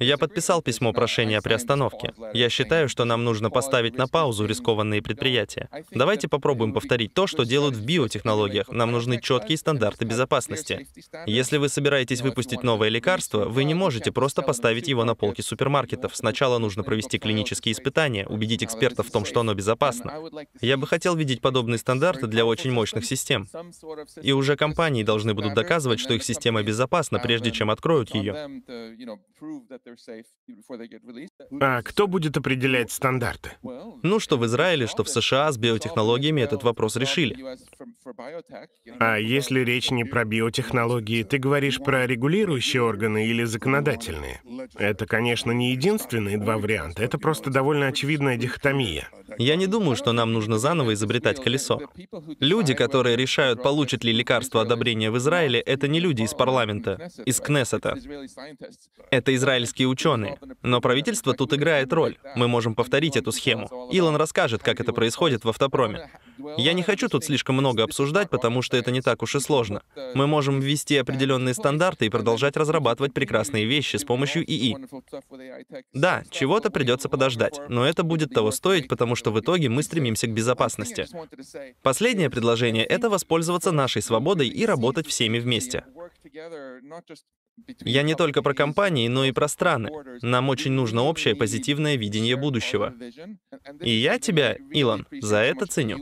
Я подписал письмо прошения о приостановке. Я считаю, что нам нужно поставить на паузу рискованные предприятия. Давайте попробуем повторить то, что делают в биотехнологиях. Нам нужны четкие стандарты безопасности. Если вы собираетесь выпустить новое лекарство, вы не можете просто поставить его на полки супермаркетов. Сначала нужно провести клинические испытания, убедить экспертов в том, что оно безопасно. Я бы хотел видеть подобные стандарты для очень мощных систем.
И уже компании должны будут доказывать, что их система безопасна, прежде чем откроют ее. А кто будет определять стандарты? Ну, что в Израиле, что в США с биотехнологиями этот вопрос решили. А если речь не про биотехнологии, ты говоришь про регулирование? регулирующие органы или законодательные. Это, конечно, не единственные два варианта, это просто довольно очевидная дихотомия.
Я не думаю, что нам нужно заново изобретать колесо. Люди, которые решают, получит ли лекарство одобрение в Израиле, это не люди из парламента, из Кнессета. Это израильские ученые. Но правительство тут играет роль. Мы можем повторить эту схему. Илон расскажет, как это происходит в автопроме. Я не хочу тут слишком много обсуждать, потому что это не так уж и сложно. Мы можем ввести определенные стандарты и продолжать продолжать разрабатывать прекрасные вещи с помощью ИИ. Да, чего-то придется подождать, но это будет того стоить, потому что в итоге мы стремимся к безопасности. Последнее предложение — это воспользоваться нашей свободой и работать всеми вместе. Я не только про компании, но и про страны. Нам очень нужно общее позитивное видение будущего. И я тебя, Илон, за это ценю.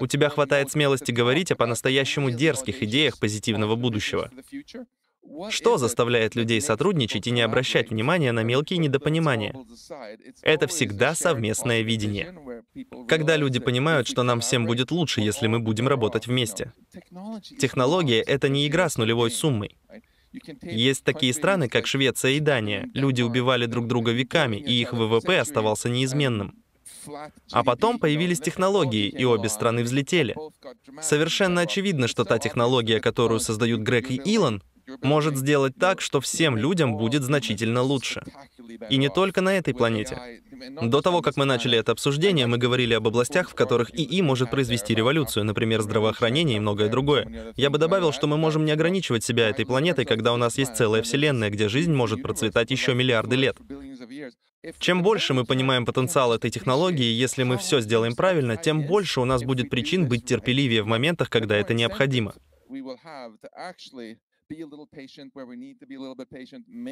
У тебя хватает смелости говорить о по-настоящему дерзких идеях позитивного будущего. Что заставляет людей сотрудничать и не обращать внимания на мелкие недопонимания? Это всегда совместное видение. Когда люди понимают, что нам всем будет лучше, если мы будем работать вместе. Технология — это не игра с нулевой суммой. Есть такие страны, как Швеция и Дания. Люди убивали друг друга веками, и их ВВП оставался неизменным. А потом появились технологии, и обе страны взлетели. Совершенно очевидно, что та технология, которую создают Грег и Илон, может сделать так, что всем людям будет значительно лучше. И не только на этой планете. До того, как мы начали это обсуждение, мы говорили об областях, в которых ИИ может произвести революцию, например, здравоохранение и многое другое. Я бы добавил, что мы можем не ограничивать себя этой планетой, когда у нас есть целая Вселенная, где жизнь может процветать еще миллиарды лет. Чем больше мы понимаем потенциал этой технологии, если мы все сделаем правильно, тем больше у нас будет причин быть терпеливее в моментах, когда это необходимо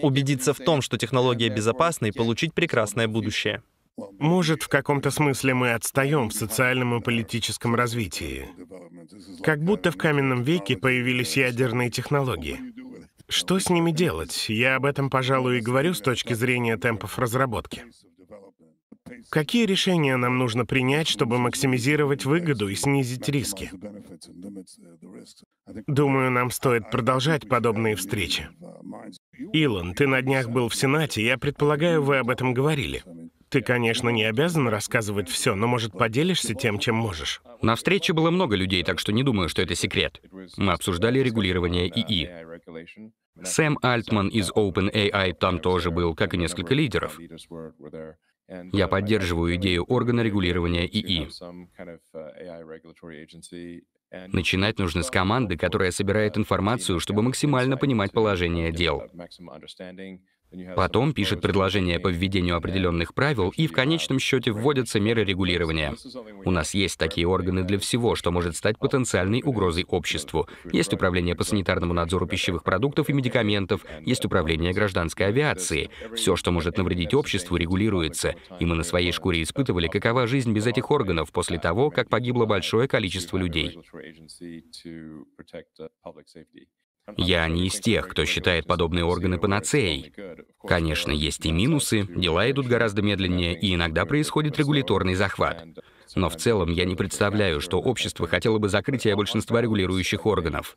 убедиться в том, что технология безопасна
и получить прекрасное будущее.
Может, в каком-то смысле мы отстаем в социальном и политическом развитии. Как будто в каменном веке появились ядерные технологии. Что с ними делать? Я об этом, пожалуй, и говорю с точки зрения темпов разработки. Какие решения нам нужно принять, чтобы максимизировать выгоду и снизить риски? Думаю, нам стоит продолжать подобные встречи. Илон, ты на днях был в Сенате, я предполагаю, вы об этом говорили. Ты, конечно, не обязан рассказывать все, но, может, поделишься тем, чем можешь.
На встрече было много людей, так что не думаю, что это секрет. Мы обсуждали регулирование ИИ. Сэм Альтман из OpenAI там тоже был, как и несколько лидеров.
Я поддерживаю
идею органа регулирования ИИ.
Uh, Начинать нужно с
команды, которая собирает uh, информацию, чтобы максимально понимать положение uh, дел. Потом пишет предложение по введению определенных правил, и в конечном счете вводятся меры регулирования. У нас есть такие органы для всего, что может стать потенциальной угрозой обществу. Есть управление по санитарному надзору пищевых продуктов и медикаментов, есть управление гражданской авиации. Все, что может навредить обществу, регулируется. И мы на своей шкуре испытывали, какова жизнь без этих органов после того, как погибло большое количество людей. Я не из тех, кто считает подобные органы панацеей. Конечно, есть и минусы, дела идут гораздо медленнее, и иногда происходит регуляторный захват. Но в целом я не представляю, что общество хотело бы закрытия большинства регулирующих органов.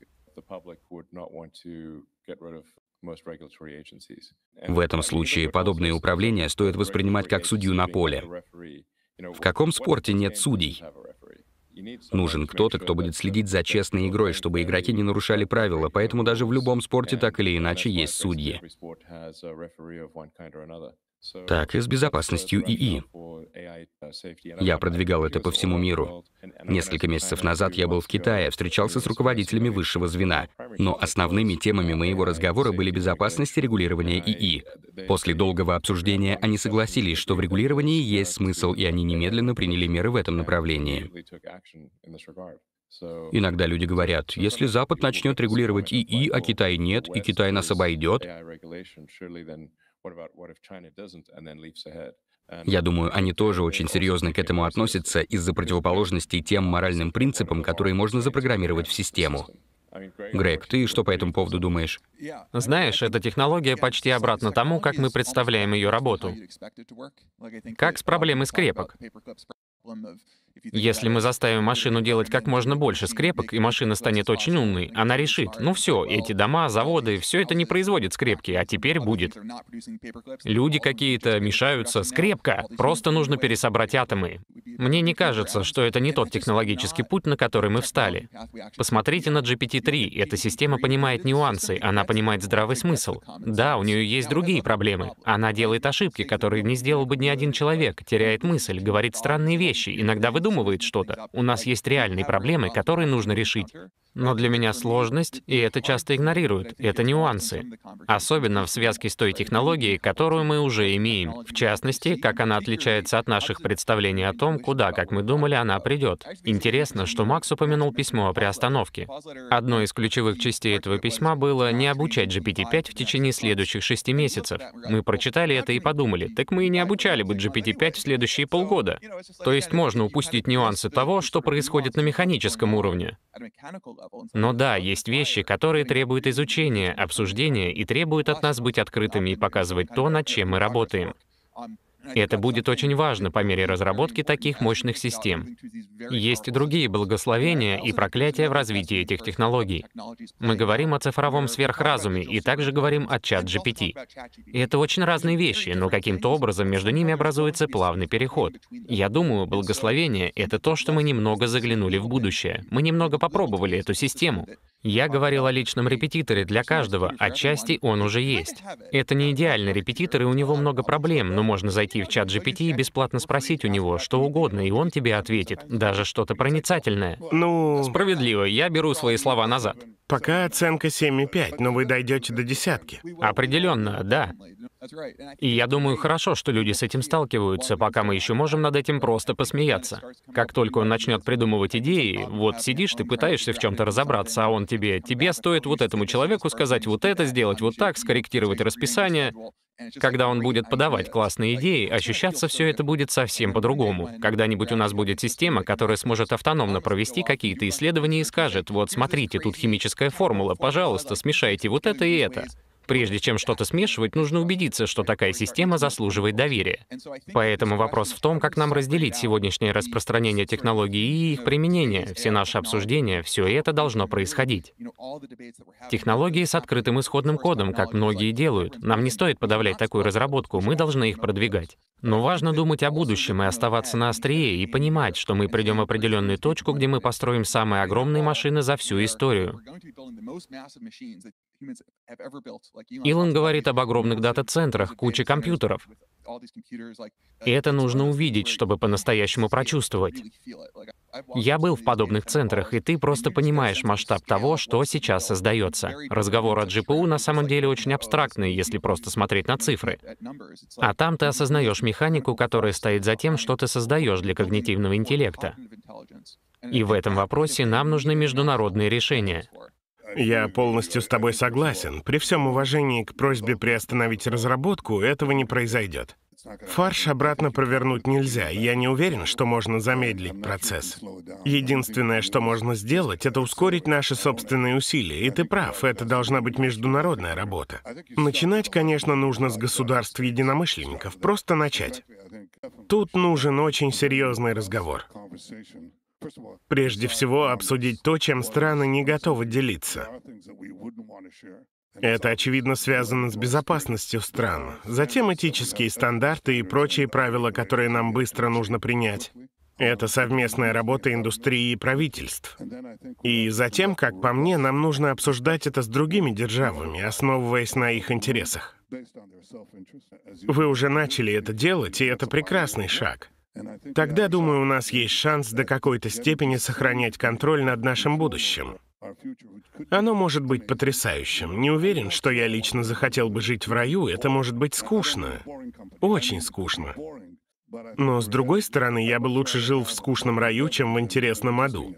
В этом случае
подобные управления стоит воспринимать как судью на поле. В каком спорте нет судей? Нужен кто-то, кто будет следить за честной игрой, чтобы игроки не нарушали правила, поэтому даже в любом спорте так или иначе есть судьи.
Так и с безопасностью ИИ. Я
продвигал это по всему миру. Несколько месяцев назад я был в Китае, встречался с руководителями высшего звена. Но основными темами моего разговора были безопасность и регулирование ИИ. После долгого обсуждения они согласились, что в регулировании есть смысл, и они немедленно приняли меры в этом направлении. Иногда люди говорят, если Запад начнет регулировать ИИ, а Китай нет, и Китай нас обойдет, я думаю, они тоже очень серьезно к этому относятся из-за противоположности тем моральным принципам, которые можно запрограммировать в систему.
Грег, ты что по этому поводу думаешь? Знаешь, эта технология почти обратна тому, как мы представляем ее работу.
Как с проблемой скрепок.
Если мы заставим машину делать как можно больше скрепок, и машина станет очень умной, она решит, ну все, эти дома, заводы, все это не производит скрепки, а теперь будет. Люди какие-то мешаются, скрепка, просто нужно пересобрать атомы. Мне не кажется, что это не тот технологический путь, на который мы встали. Посмотрите на GPT-3, эта система понимает нюансы, она понимает здравый смысл. Да, у нее есть другие проблемы. Она делает ошибки, которые не сделал бы ни один человек, теряет мысль, говорит странные вещи, иногда выдумывает придумывает что-то. У нас есть реальные проблемы, которые нужно решить. Но для меня сложность, и это часто игнорируют, это нюансы. Особенно в связке с той технологией, которую мы уже имеем. В частности, как она отличается от наших представлений о том, куда, как мы думали, она придет. Интересно, что Макс упомянул письмо о приостановке. Одной из ключевых частей этого письма было не обучать GPT-5 в течение следующих шести месяцев. Мы прочитали это и подумали, так мы и не обучали бы GPT-5 в следующие полгода. То есть можно упустить нюансы того, что происходит на механическом уровне. Но да, есть вещи, которые требуют изучения, обсуждения и требуют от нас быть открытыми и показывать то, над чем мы работаем. И это будет очень важно по мере разработки таких мощных систем. Есть другие благословения и проклятия в развитии этих технологий. Мы говорим о цифровом сверхразуме и также говорим о чат GPT. И это очень разные вещи, но каким-то образом между ними образуется плавный переход. Я думаю, благословение — это то, что мы немного заглянули в будущее. Мы немного попробовали эту систему. Я говорил о личном репетиторе для каждого, отчасти он уже есть. Это не идеальный репетитор, и у него много проблем, но можно зайти в чат GPT и бесплатно спросить у него что угодно, и он тебе ответит, даже что-то проницательное. Ну... Справедливо, я беру свои слова назад.
Пока оценка 7,5, но вы дойдете до десятки. Определенно, да.
И я думаю, хорошо, что люди с этим сталкиваются, пока мы еще можем над этим просто посмеяться. Как только он начнет придумывать идеи, вот сидишь, ты пытаешься в чем-то разобраться, а он тебе, тебе стоит вот этому человеку сказать вот это, сделать вот так, скорректировать расписание. Когда он будет подавать классные идеи, ощущаться все это будет совсем по-другому. Когда-нибудь у нас будет система, которая сможет автономно провести какие-то исследования и скажет, вот смотрите, тут химическая формула, пожалуйста, смешайте вот это и это. Прежде чем что-то смешивать, нужно убедиться, что такая система заслуживает доверия. Поэтому вопрос в том, как нам разделить сегодняшнее распространение технологий и их применение. Все наши обсуждения, все это должно происходить. Технологии с открытым исходным кодом, как многие делают. Нам не стоит подавлять такую разработку, мы должны их продвигать. Но важно думать о будущем и оставаться на острие, и понимать, что мы придем в определенную точку, где мы построим самые огромные машины за всю историю. Илон говорит об огромных дата-центрах, куче компьютеров. Uh, и это нужно увидеть, чтобы по-настоящему прочувствовать. Я был в подобных центрах, и ты просто понимаешь масштаб того, что сейчас создается. Разговор о GPU на самом деле очень uh, абстрактный, если просто смотреть на цифры. А там ты осознаешь механику, которая стоит за тем, что ты создаешь для
когнитивного интеллекта. И в этом вопросе нам нужны международные решения. Я полностью с тобой согласен. При всем уважении к просьбе приостановить разработку этого не произойдет. Фарш обратно провернуть нельзя, я не уверен, что можно замедлить процесс. Единственное, что можно сделать, это ускорить наши собственные усилия, и ты прав, это должна быть международная работа. Начинать, конечно, нужно с государств единомышленников, просто начать. Тут нужен очень серьезный разговор. Прежде всего, обсудить то, чем страны не готовы делиться. Это, очевидно, связано с безопасностью стран. Затем этические стандарты и прочие правила, которые нам быстро нужно принять. Это совместная работа индустрии и правительств. И затем, как по мне, нам нужно обсуждать это с другими державами, основываясь на их интересах. Вы уже начали это делать, и это прекрасный шаг. Тогда, думаю, у нас есть шанс до какой-то степени сохранять контроль над нашим будущим. Оно может быть потрясающим. Не уверен, что я лично захотел бы жить в раю. Это может быть скучно. Очень скучно. Но, с другой стороны, я бы лучше жил в скучном раю, чем в интересном аду.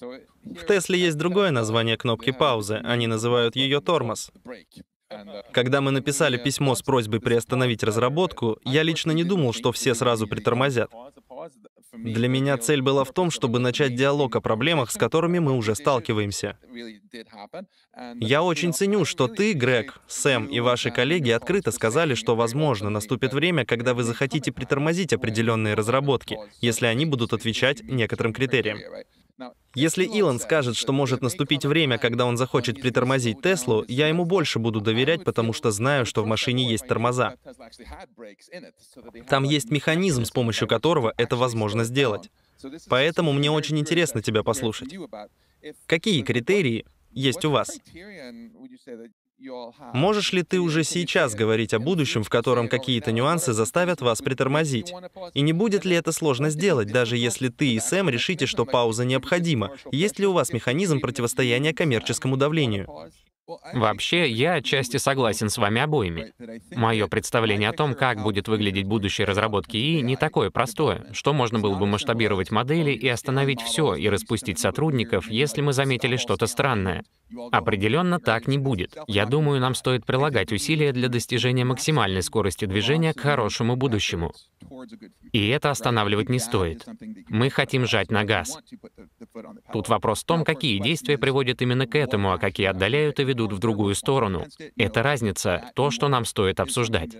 В Тесле есть другое название
кнопки паузы. Они называют ее тормоз. Когда мы написали письмо с просьбой приостановить разработку, я лично не думал, что все сразу притормозят. Для меня цель была в том, чтобы начать диалог о проблемах, с которыми мы уже сталкиваемся. Я очень ценю, что ты, Грег, Сэм и ваши коллеги открыто сказали, что, возможно, наступит время, когда вы захотите притормозить определенные разработки, если они будут отвечать некоторым критериям. Если Илон скажет, что может наступить время, когда он захочет притормозить Теслу, я ему больше буду доверять, потому что знаю, что в машине есть тормоза. Там есть механизм, с помощью которого это возможно сделать. Поэтому мне очень интересно тебя послушать. Какие критерии есть у вас? Можешь ли ты уже сейчас говорить о будущем, в котором какие-то нюансы заставят вас притормозить? И не будет ли это сложно сделать, даже если ты и Сэм решите, что пауза необходима? Есть ли у вас механизм противостояния коммерческому давлению? Вообще, я отчасти согласен с вами обоими.
Мое представление о том, как будет выглядеть будущее разработки ИИ, не такое простое, что можно было бы масштабировать модели и остановить все, и распустить сотрудников, если мы заметили что-то странное. Определенно так не будет. Я думаю, нам стоит прилагать усилия для достижения максимальной скорости движения к хорошему будущему. И это останавливать не стоит. Мы хотим жать на газ. Тут вопрос в том, какие действия приводят именно к этому, а какие отдаляют и ведут идут в другую сторону. Это разница, то, что нам стоит обсуждать.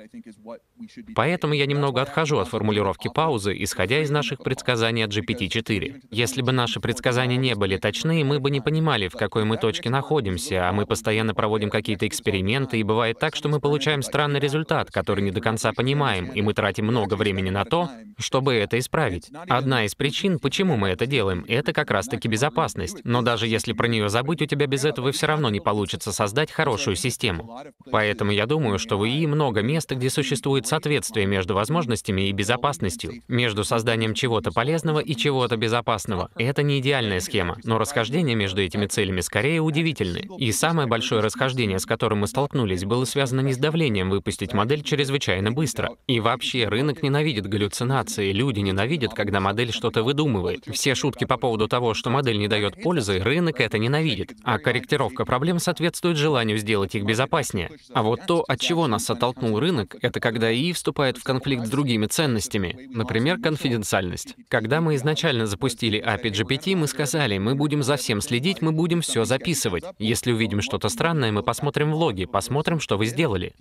Поэтому я немного отхожу от формулировки паузы, исходя из наших предсказаний от GPT-4. Если бы наши предсказания не были точны, мы бы не понимали, в какой мы точке находимся, а мы постоянно проводим какие-то эксперименты, и бывает так, что мы получаем странный результат, который не до конца понимаем, и мы тратим много времени на то, чтобы это исправить. Одна из причин, почему мы это делаем, это как раз-таки безопасность. Но даже если про нее забыть, у тебя без этого все равно не получится удается создать хорошую систему. Поэтому я думаю, что в ИИ много мест, где существует соответствие между возможностями и безопасностью, между созданием чего-то полезного и чего-то безопасного. Это не идеальная схема, но расхождения между этими целями скорее удивительны. И самое большое расхождение, с которым мы столкнулись, было связано не с давлением выпустить модель чрезвычайно быстро. И вообще, рынок ненавидит галлюцинации, люди ненавидят, когда модель что-то выдумывает. Все шутки по поводу того, что модель не дает пользы, рынок это ненавидит. А корректировка проблем соответствует соответствует желанию сделать их безопаснее. А вот то, от чего нас оттолкнул рынок, это когда ИИ вступает в конфликт с другими ценностями, например, конфиденциальность. Когда мы изначально запустили API а GPT, мы сказали, мы будем за всем следить, мы будем все записывать. Если увидим что-то странное, мы посмотрим влоги, посмотрим, что вы сделали.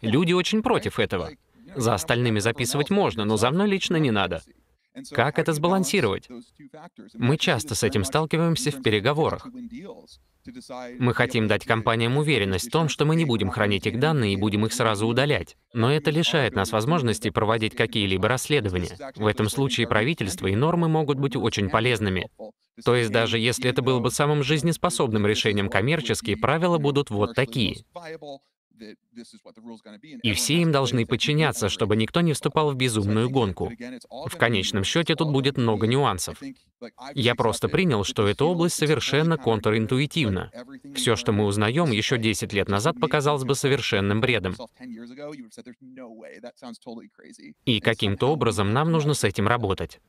Люди очень против этого. За остальными записывать можно, но за мной лично не надо. Как это сбалансировать? Мы часто с этим сталкиваемся в переговорах. Мы хотим дать компаниям уверенность в том, что мы не будем хранить их данные и будем их сразу удалять. Но это лишает нас возможности проводить какие-либо расследования. В этом случае правительство и нормы могут быть очень полезными. То есть даже если это было бы самым жизнеспособным решением коммерческие, правила будут вот такие. И все им должны подчиняться, чтобы никто не вступал в безумную гонку. В конечном счете тут будет много нюансов. Я просто принял, что эта область совершенно контринтуитивна. Все, что мы узнаем, еще 10 лет назад показалось бы совершенным бредом. И каким-то образом нам нужно с этим работать.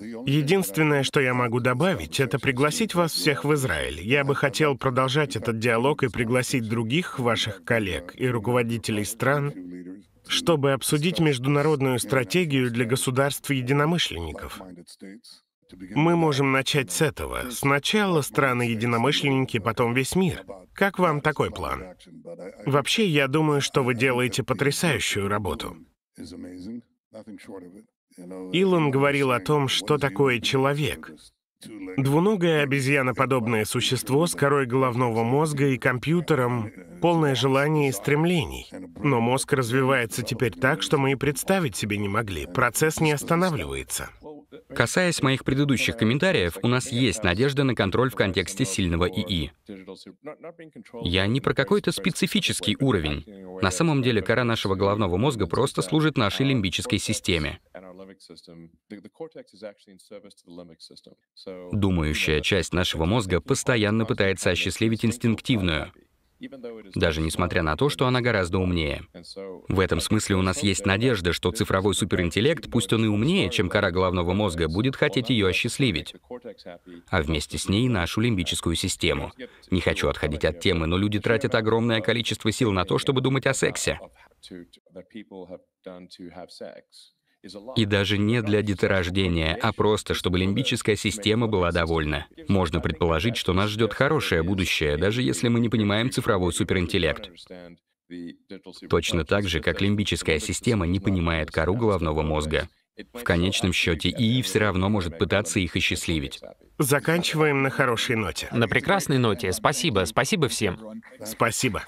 Единственное, что я могу добавить, это пригласить вас всех в Израиль. Я бы хотел продолжать этот диалог и пригласить других ваших коллег и руководителей руководителей стран, чтобы обсудить международную стратегию для государств-единомышленников. Мы можем начать с этого. Сначала страны-единомышленники, потом весь мир. Как вам такой план? Вообще, я думаю, что вы делаете потрясающую работу. Илон говорил о том, что такое человек, Двуногое обезьяноподобное существо с корой головного мозга и компьютером, полное желание и стремлений. Но мозг развивается теперь так, что мы и представить себе не могли. Процесс не останавливается.
Касаясь моих предыдущих комментариев, у нас есть надежда на контроль в контексте сильного ИИ. Я не про какой-то специфический уровень. На самом деле кора нашего головного мозга просто служит нашей лимбической системе. Думающая часть нашего мозга постоянно пытается осчастливить инстинктивную, даже несмотря на то, что она гораздо умнее. В этом смысле у нас есть надежда, что цифровой суперинтеллект, пусть он и умнее, чем кора головного мозга, будет хотеть ее осчастливить, а вместе с ней нашу лимбическую систему. Не хочу отходить от темы, но люди тратят огромное количество сил на то, чтобы думать о сексе. И даже не для деторождения, а просто, чтобы лимбическая система была довольна. Можно предположить, что нас ждет хорошее будущее, даже если мы не понимаем цифровой суперинтеллект. Точно так же, как лимбическая система не понимает кору головного мозга. В конечном счете ИИ все равно может пытаться их исчастливить.
Заканчиваем на хорошей ноте. На прекрасной ноте. Спасибо.
Спасибо всем. Спасибо.